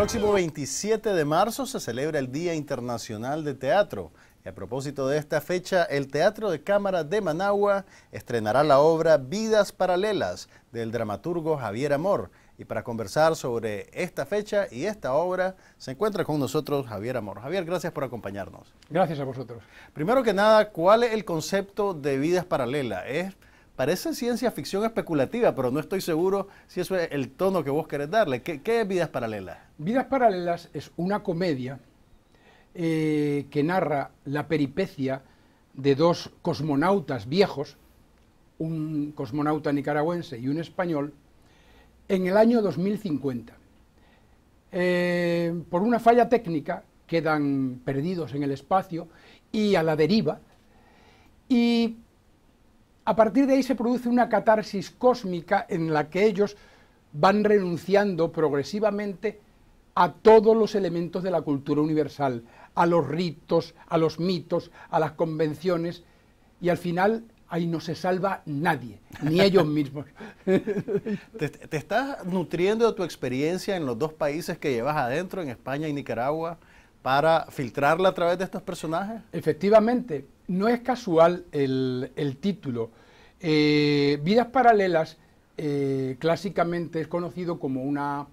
próximo 27 de marzo se celebra el Día Internacional de Teatro. Y a propósito de esta fecha, el Teatro de Cámara de Managua estrenará la obra Vidas Paralelas del dramaturgo Javier Amor. Y para conversar sobre esta fecha y esta obra, se encuentra con nosotros Javier Amor. Javier, gracias por acompañarnos. Gracias a vosotros. Primero que nada, ¿cuál es el concepto de Vidas Paralelas? parece ciencia ficción especulativa, pero no estoy seguro si eso es el tono que vos querés darle. qué es vidas paralelas? Vidas Paralelas es una comedia eh, que narra la peripecia de dos cosmonautas viejos, un cosmonauta nicaragüense y un español, en el año 2050. Eh, por una falla técnica quedan perdidos en el espacio y a la deriva, y a partir de ahí se produce una catarsis cósmica en la que ellos van renunciando progresivamente a todos los elementos de la cultura universal, a los ritos, a los mitos, a las convenciones, y al final ahí no se salva nadie, ni ellos mismos. ¿Te, estás nutriendo de tu experiencia en los dos países que llevas adentro, en España y Nicaragua, para filtrarla a través de estos personajes? Efectivamente, no es casual el, título. Eh, Vidas Paralelas eh, clásicamente es conocido como una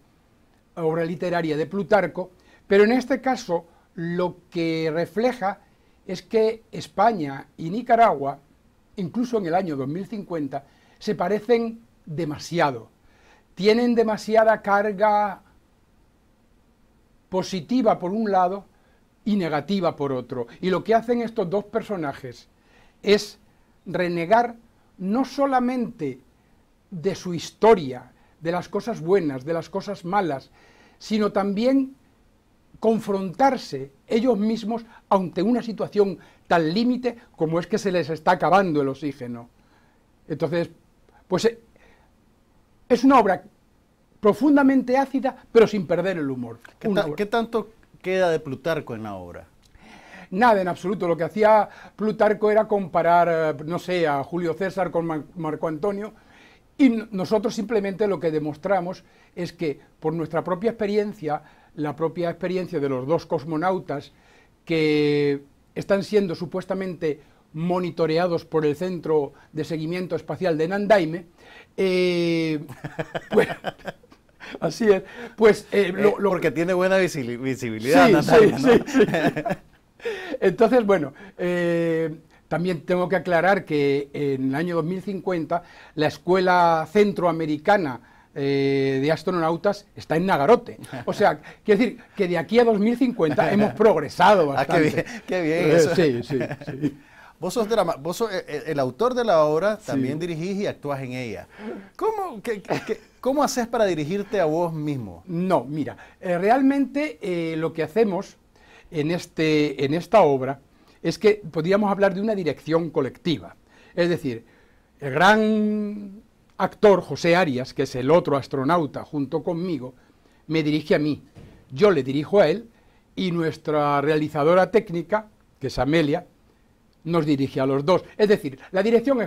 obra literaria de Plutarco, pero en este caso lo que refleja es que España y Nicaragua, incluso en el año 2050, se parecen demasiado. Tienen demasiada carga positiva por un lado y negativa por otro. Y lo que hacen estos dos personajes es renegar no solamente de su historia de las cosas buenas, de las cosas malas, sino también confrontarse ellos mismos ante una situación tan límite como es que se les está acabando el oxígeno. Entonces, pues eh, es una obra profundamente ácida, pero sin perder el humor. ¿Qué, tanto queda de Plutarco en la obra? Nada, en absoluto. Lo que hacía Plutarco era comparar, eh, no sé, a Julio César con Marco Antonio, y nosotros simplemente lo que demostramos es que por nuestra propia experiencia, la propia experiencia de los dos cosmonautas que están siendo supuestamente monitoreados por el Centro de Seguimiento Espacial de Nandaime, eh, pues, así es, pues... Eh, eh, lo, Porque tiene buena visibilidad Entonces, bueno, eh, también tengo que aclarar que en el año 2050 la Escuela Centroamericana eh, de astronautas está en Nagarote. O sea, quiero decir que de aquí a 2050 hemos progresado ah, bastante. qué bien, eh, Sí, sí, sí. Vos sos, eh, el autor de la obra, también dirigís y actúas en ella. ¿Cómo, ¿Cómo haces para dirigirte a vos mismo? No, mira, realmente lo que hacemos en, este, en esta obra es que podríamos hablar de una dirección colectiva. Es decir, el gran actor José Arias, que es el otro astronauta junto conmigo, me dirige a mí. Yo le dirijo a él y nuestra realizadora técnica, que es Amelia, nos dirige a los dos. Es decir, la dirección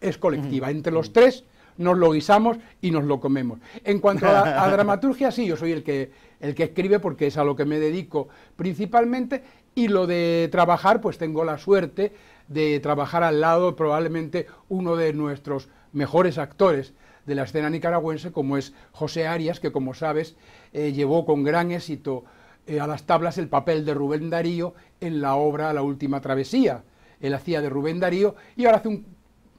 es, colectiva. Mm. Entre los tres nos lo guisamos y nos lo comemos. En cuanto a, dramaturgia, sí, yo soy el que, el que escribe porque es a lo que me dedico principalmente y lo de trabajar, pues tengo la suerte de trabajar al lado probablemente uno de nuestros mejores actores de la escena nicaragüense, como es José Arias, que como sabes eh, llevó con gran éxito eh, a las tablas el papel de Rubén Darío en la obra La Última Travesía. Él hacía de Rubén Darío y ahora hace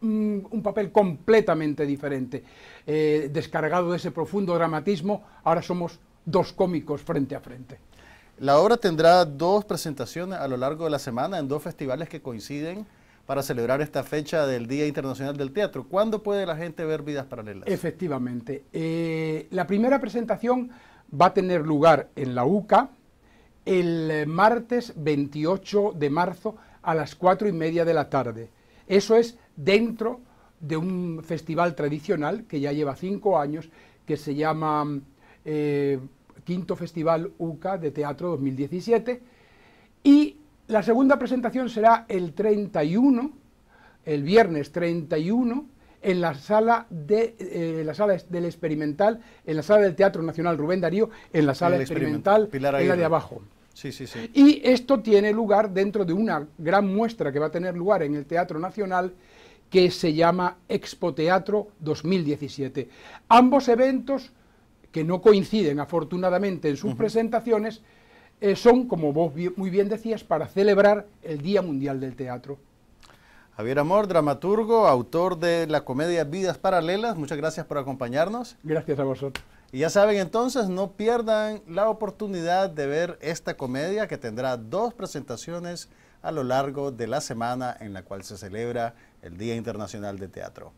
un papel completamente diferente. Eh, descargado de ese profundo dramatismo, ahora somos dos cómicos frente a frente. La obra tendrá dos presentaciones a lo largo de la semana en dos festivales que coinciden para celebrar esta fecha del Día Internacional del Teatro. ¿Cuándo puede la gente ver Vidas Paralelas? Efectivamente. Eh, la primera presentación va a tener lugar en la UCA el eh, martes 28 de marzo a las 4 y media de la tarde. Eso es dentro de un festival tradicional que ya lleva cinco años, que se llama eh, quinto Festival UCA de Teatro 2017. Y la segunda presentación será el 31, el viernes 31, en la sala, de, eh, la sala del experimental, en la sala del Teatro Nacional Rubén Darío, en la sala experimental, Pilar en la de abajo. Sí, sí, sí. Y esto tiene lugar dentro de una gran muestra que va a tener lugar en el Teatro Nacional que se llama Expo Teatro 2017. Ambos eventos que no coinciden afortunadamente en sus presentaciones, eh, son, como vos muy bien decías, para celebrar el Día Mundial del Teatro. Javier Amor, dramaturgo, autor de la comedia Vidas Paralelas, muchas gracias por acompañarnos. Gracias a vosotros. Y ya saben entonces, no pierdan la oportunidad de ver esta comedia que tendrá dos presentaciones a lo largo de la semana en la cual se celebra el Día Internacional de Teatro.